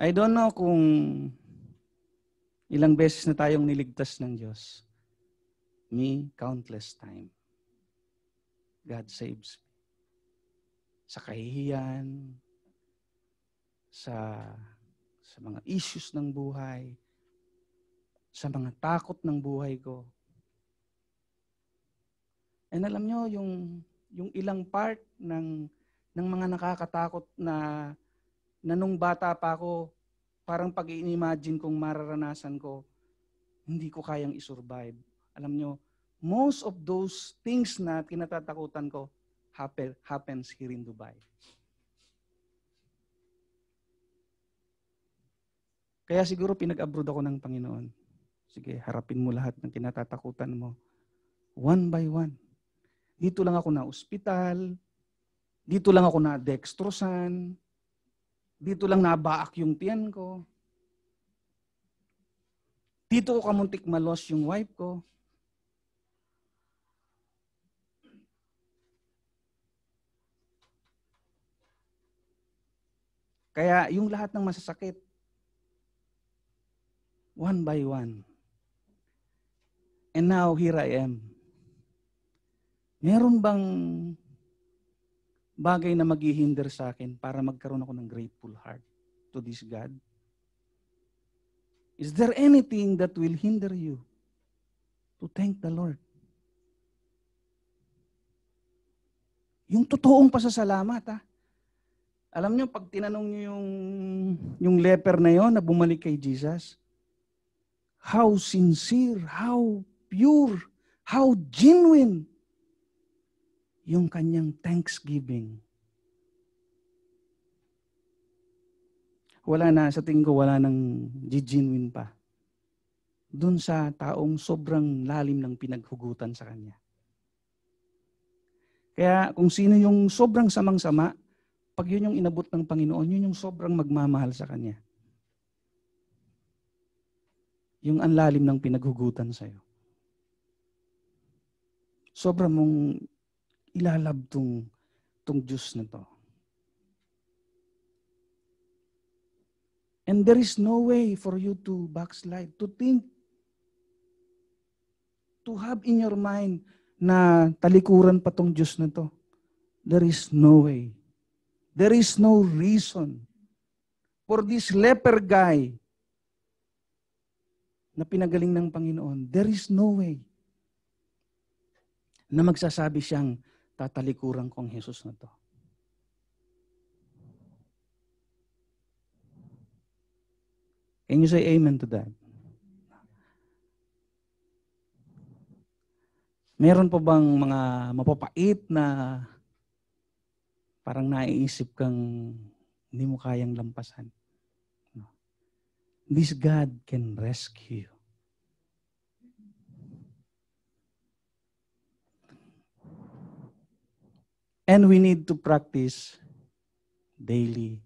I don't know kung ilang beses na tayong niligtas ng Diyos. Me, countless time. God saves me. Sa kahihiyan, sa, sa mga issues ng buhay, sa mga takot ng buhay ko, And alam nyo, yung, yung ilang part ng, ng mga nakakatakot na, na nung bata pa ako, parang pag imagine kong mararanasan ko, hindi ko kayang isurvive. Alam nyo, most of those things na kinatatakutan ko happen, happens here in Dubai. Kaya siguro pinag-abroad ako ng Panginoon. Sige, harapin mo lahat ng kinatatakutan mo. One by one. Dito lang ako na ospital. Dito lang ako na dextrosan. Dito lang nabaak yung tiyan ko. Dito ko kamuntik malos yung wife ko. Kaya yung lahat ng masasakit, one by one. And now, here I am. Meron bang bagay na maghihinder sa akin para magkaroon ako ng grateful heart to this God? Is there anything that will hinder you to thank the Lord? Yung totoong pasasalamat, ha? Alam niyo, pag tinanong niyo yung, yung leper na yon na bumalik kay Jesus, how sincere, how pure, how genuine yung kanyang thanksgiving. Wala na, sa tingin ko, wala nang giginwin pa. Doon sa taong sobrang lalim ng pinaghugutan sa kanya. Kaya kung sino yung sobrang samang-sama, pag yun yung inabot ng Panginoon, yun yung sobrang magmamahal sa kanya. Yung anlalim ng pinaghugutan sa'yo. Sobrang mong ilalab tong, tong Diyos na to. And there is no way for you to backslide, to think, to have in your mind na talikuran pa tong Diyos na to. There is no way. There is no reason for this leper guy na pinagaling ng Panginoon. There is no way na magsasabi siyang, tatalikuran kong Jesus na to. Can you say amen to that? Meron pa bang mga mapapait na parang naiisip kang hindi mo kayang lampasan? This God can rescue And we need to practice daily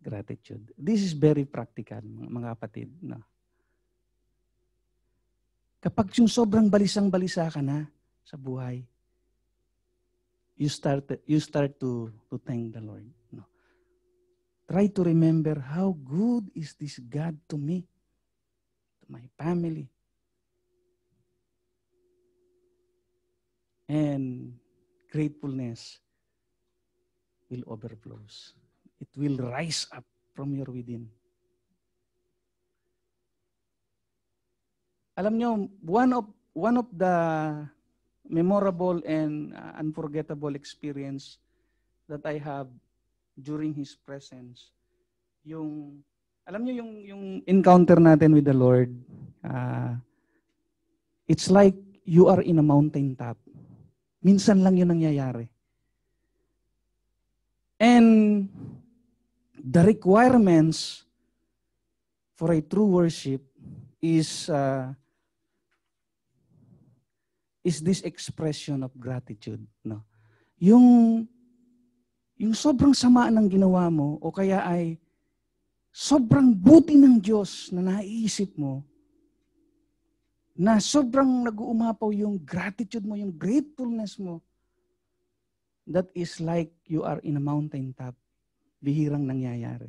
gratitude. This is very practical, mga kapatid. No? Kapag yung sobrang balisang-balisa ka na sa buhay, you start, you start to, to thank the Lord. No? Try to remember how good is this God to me, to my family. And gratefulness will overflows. It will rise up from your within. Alam nyo, one of, one of the memorable and uh, unforgettable experience that I have during His presence, yung, alam nyo yung, yung encounter natin with the Lord, uh, it's like you are in a mountain top Minsan lang yun nangyayari. And the requirements for a true worship is uh, is this expression of gratitude, no? Yung yung sobrang sama ng ginawa mo o kaya ay sobrang buti ng Diyos na naiisip mo na sobrang nag-uumapaw yung gratitude mo, yung gratefulness mo, that is like you are in a mountain top. Bihirang nangyayari.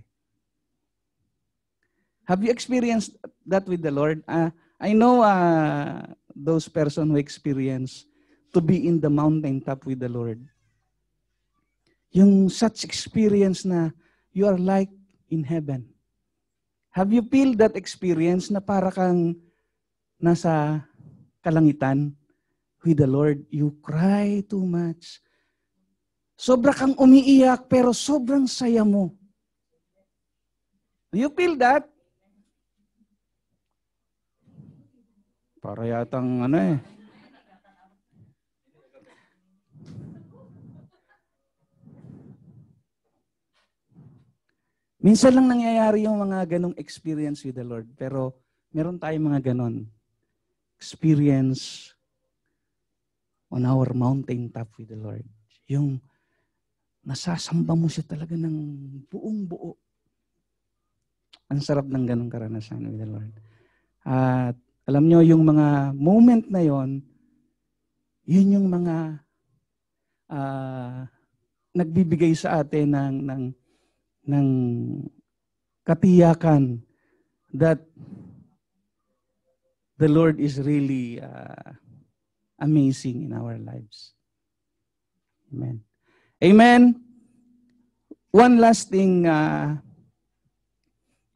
Have you experienced that with the Lord? Uh, I know uh, those person who experience to be in the mountain top with the Lord. Yung such experience na you are like in heaven. Have you feel that experience na para kang nasa kalangitan with the Lord. You cry too much. Sobra kang umiiyak pero sobrang saya mo. Do you feel that? Para yatang ano eh. Minsan lang nangyayari yung mga ganong experience with the Lord. Pero meron tayong mga ganon experience on our mountaintop with the Lord. Yung nasasamba mo siya talaga ng buong buo. Ang sarap ng ganong karanasan with the Lord. At alam nyo, yung mga moment na yon, yun yung mga uh, nagbibigay sa atin ng, ng, ng katiyakan that the Lord is really uh, amazing in our lives. Amen. Amen. One last thing uh,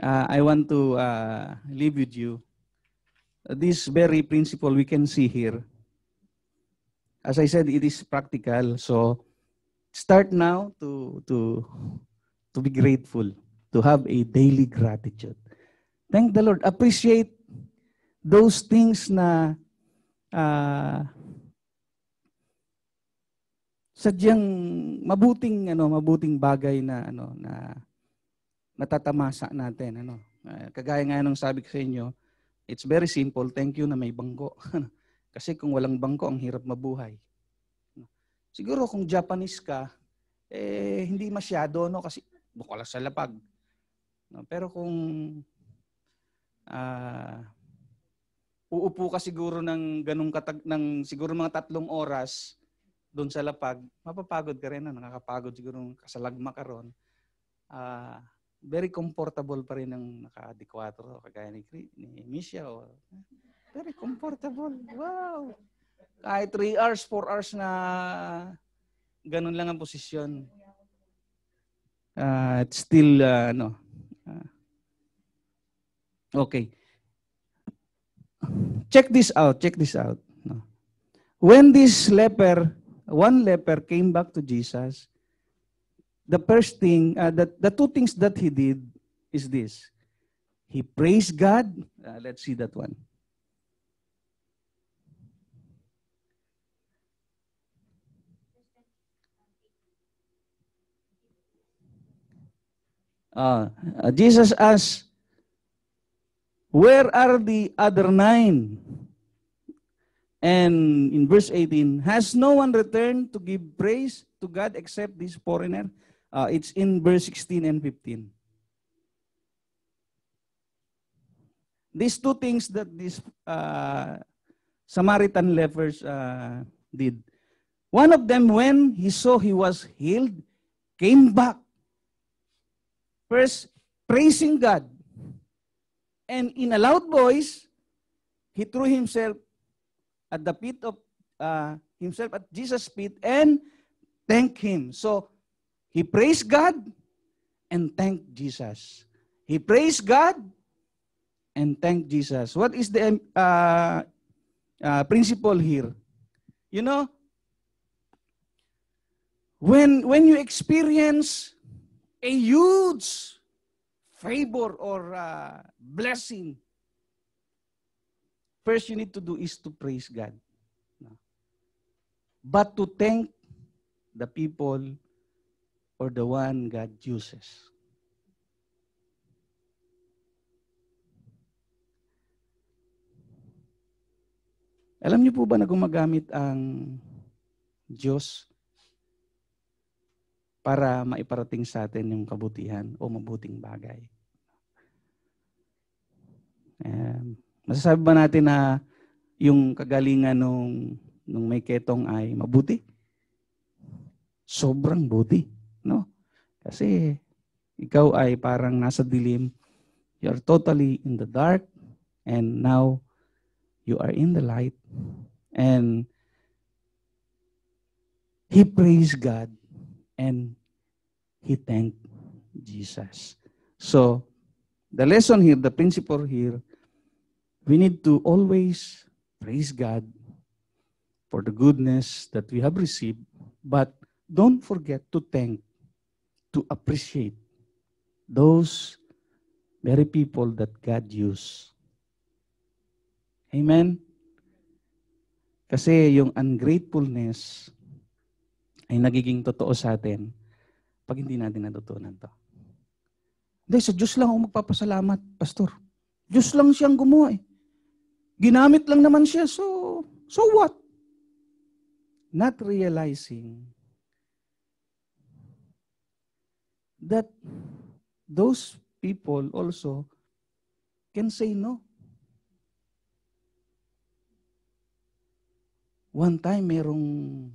uh, I want to uh, leave with you. This very principle we can see here. As I said, it is practical. So start now to, to, to be grateful, to have a daily gratitude. Thank the Lord. Appreciate those things na uh, sadyang mabuting ano mabuting bagay na ano na natatamasa natin ano ah, kagaya nga nung sabi ko sa inyo it's very simple thank you na may bangko kasi kung walang bangko ang hirap mabuhay siguro kung Japanese ka eh hindi masyado no kasi bukala sa lapag no pero kung uh, uupo ka siguro ng ganung katag ng siguro mga tatlong oras doon sa lapag, mapapagod ka rin na ah, nakakapagod siguro kasalagma ka ron. Uh, very comfortable pa rin ng naka-adekwato kagaya ni, ni Misha. O, very comfortable. Wow! Kahit 3 hours, 4 hours na ganun lang ang posisyon. Uh, ah, it's still, uh, ano, uh, okay. check this out, check this out. When this leper, one leper came back to Jesus, the first thing, uh, the two things that he did is this. He praised God. Uh, let's see that one. Uh, uh Jesus asked Where are the other nine? And in verse 18, has no one returned to give praise to God except this foreigner? Uh, it's in verse 16 and 15. These two things that this uh, Samaritan lepers uh, did. One of them, when he saw he was healed, came back. First, praising God. And in a loud voice, he threw himself at the feet of uh, himself at Jesus' feet and thanked him. So he praised God and thanked Jesus. He praised God and thanked Jesus. What is the um, uh, uh, principle here? You know, when when you experience a huge favor or uh, blessing, first you need to do is to praise God. But to thank the people or the one God uses. Alam niyo po ba na gumagamit ang Diyos para maiparating sa atin yung kabutihan o mabuting bagay? Eh, masasabi ba natin na yung kagalingan nung, nung may ketong ay mabuti? Sobrang buti. No? Kasi ikaw ay parang nasa dilim. You're totally in the dark and now you are in the light. And he praised God and he thanked Jesus. So, The lesson here, the principle here, we need to always praise God for the goodness that we have received, but don't forget to thank, to appreciate those very people that God used. Amen? Kasi yung ungratefulness ay nagiging totoo sa atin pag hindi natin natutunan to. Hindi, sa Diyos lang ako magpapasalamat, Pastor. Diyos lang siyang gumawa eh. Ginamit lang naman siya, so, so what? Not realizing that those people also can say no. One time, merong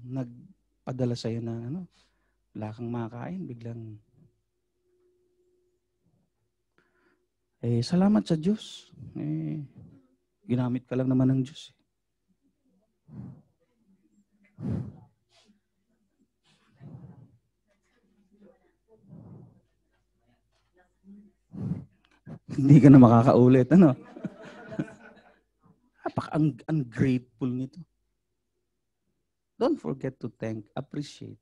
nagpadala sa'yo na ano, wala kang makakain, biglang Eh, salamat sa Diyos. Eh, ginamit ka lang naman ng Diyos. Eh. Hindi ka na makakaulit, ano? Napaka ang ungrateful nito. Don't forget to thank, appreciate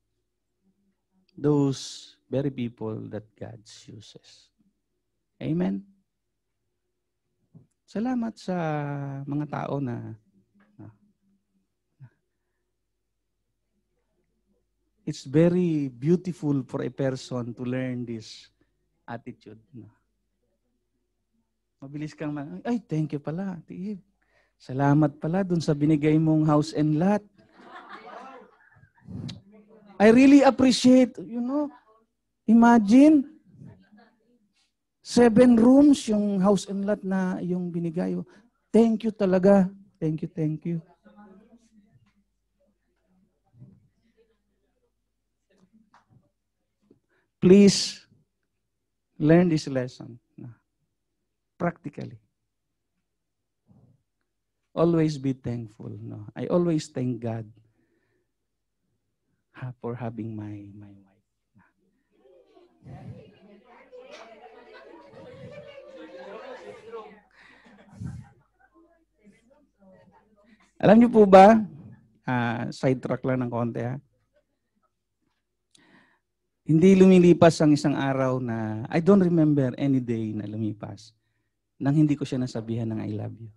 those very people that God uses. Amen. Salamat sa mga tao na it's very beautiful for a person to learn this attitude. Mabilis kang, ma- ay, thank you pala, Tiib. Salamat pala dun sa binigay mong house and lot. I really appreciate, you know, imagine, Seven rooms yung house and lot na yung binigay. Thank you talaga. Thank you, thank you. Please learn this lesson practically. Always be thankful. No? I always thank God for having my, my wife. Alam niyo po ba, uh, sidetrack lang ng konti ha, ah. hindi lumilipas ang isang araw na I don't remember any day na lumipas nang hindi ko siya nasabihan ng I love you.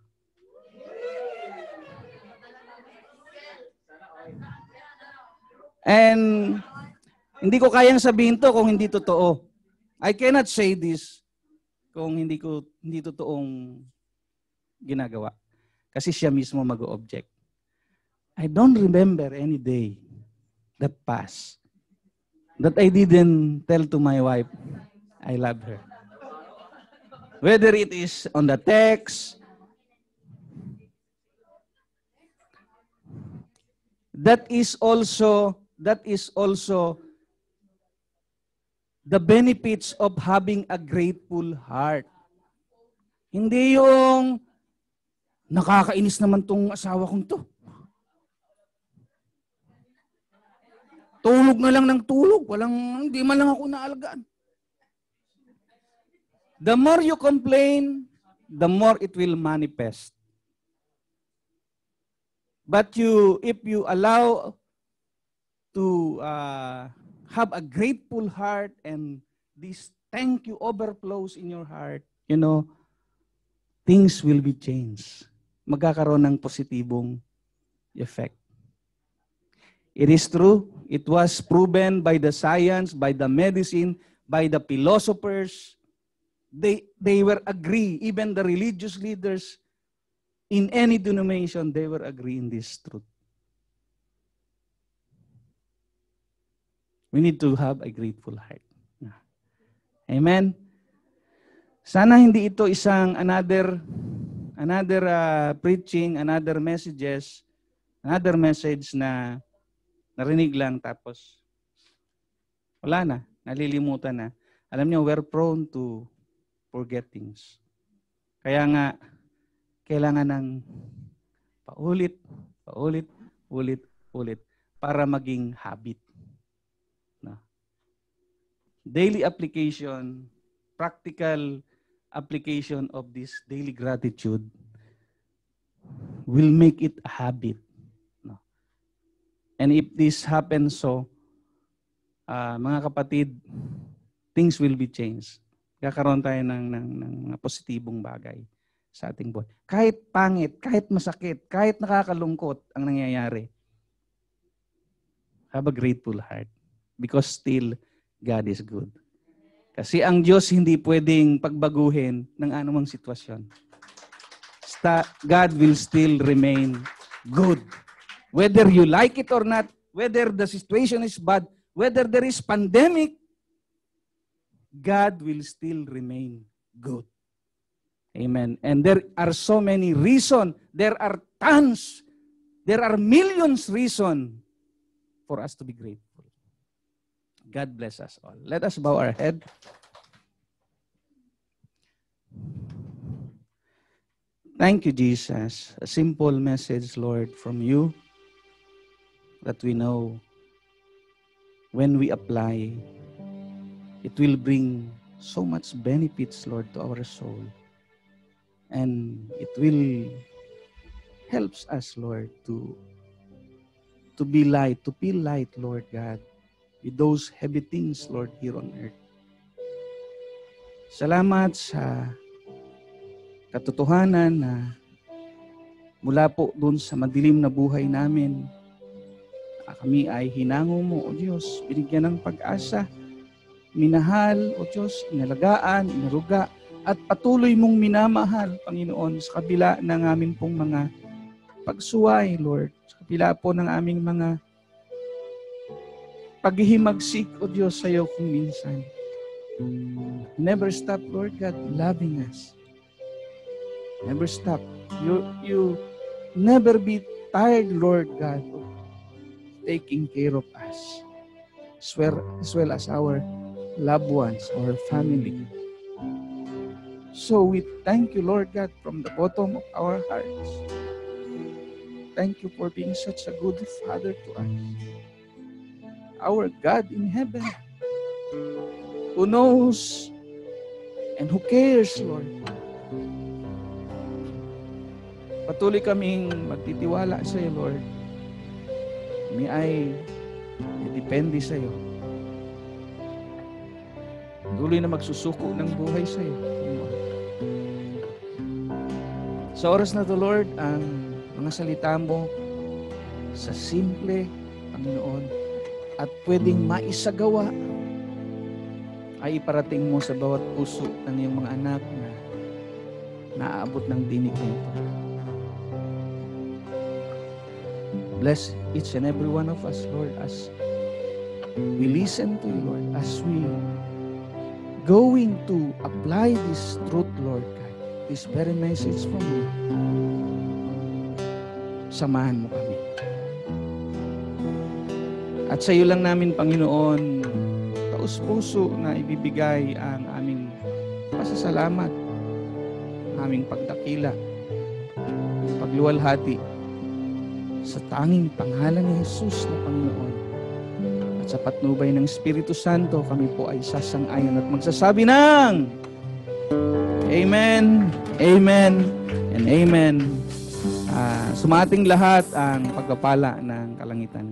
And hindi ko kayang sabihin to kung hindi totoo. I cannot say this kung hindi ko hindi totoong ginagawa. Kasi siya mismo mag-object. I don't remember any day that passed that I didn't tell to my wife I love her. Whether it is on the text, that is also that is also the benefits of having a grateful heart. Hindi yung Nakakainis naman tong asawa kong to. Tulog na lang ng tulog. Walang, hindi man lang ako naalagaan. The more you complain, the more it will manifest. But you, if you allow to uh, have a grateful heart and this thank you overflows in your heart, you know, things will be changed magkakaroon ng positibong effect. It is true. It was proven by the science, by the medicine, by the philosophers. They, they were agree. Even the religious leaders in any denomination, they were agree in this truth. We need to have a grateful heart. Amen? Sana hindi ito isang another another uh, preaching, another messages, another message na narinig lang tapos wala na, nalilimutan na. Alam niyo, we're prone to forget things. Kaya nga, kailangan ng paulit, paulit, ulit, ulit para maging habit. No? Daily application, practical application of this daily gratitude will make it a habit. No? And if this happens so, uh, mga kapatid, things will be changed. Kakaroon tayo ng, ng, ng positibong bagay sa ating buhay. Kahit pangit, kahit masakit, kahit nakakalungkot ang nangyayari, have a grateful heart because still God is good. Kasi ang Diyos hindi pwedeng pagbaguhin ng anumang sitwasyon. God will still remain good. Whether you like it or not, whether the situation is bad, whether there is pandemic, God will still remain good. Amen. And there are so many reason, there are tons, there are millions reason for us to be grateful. God bless us all. Let us bow our head. Thank you, Jesus. A simple message, Lord, from you that we know when we apply, it will bring so much benefits, Lord, to our soul. And it will helps us, Lord, to to be light, to be light, Lord God, with those heavy things, Lord, here on earth. Salamat sa katotohanan na mula po doon sa madilim na buhay namin, kami ay hinango mo, O Diyos, binigyan ng pag-asa, minahal, O Diyos, inalagaan, inaruga, at patuloy mong minamahal, Panginoon, sa kabila ng aming pong mga pagsuway, Lord, sa kabila po ng aming mga paghihimagsik, O Diyos, sa iyo kung minsan. Never stop, Lord God, loving us. Never stop. You, you never be tired, Lord God, of taking care of us, as well, as well as our loved ones, our family. So we thank you, Lord God, from the bottom of our hearts. Thank you for being such a good Father to us. our God in heaven who knows and who cares, Lord. Patuloy kaming magtitiwala sa iyo, Lord. Kami ay depende sa iyo. Tuloy na magsusuko ng buhay sa iyo. Sa oras na to, Lord, ang mga salita mo sa simple Panginoon, at pwedeng maisagawa ay iparating mo sa bawat puso ng iyong mga anak na naaabot ng dinig nito. Bless each and every one of us, Lord, as we listen to you, Lord, as we going to apply this truth, Lord God, this very message from you. Samahan mo ka. At sa iyo lang namin, Panginoon, taus-puso na ibibigay ang aming pasasalamat, aming pagdakila, pagluwalhati sa tanging pangalan ni Jesus na Panginoon. At sa patnubay ng Espiritu Santo, kami po ay sasang-ayon at magsasabi ng Amen, Amen, and Amen. Uh, sumating lahat ang pagkapala ng kalangitan.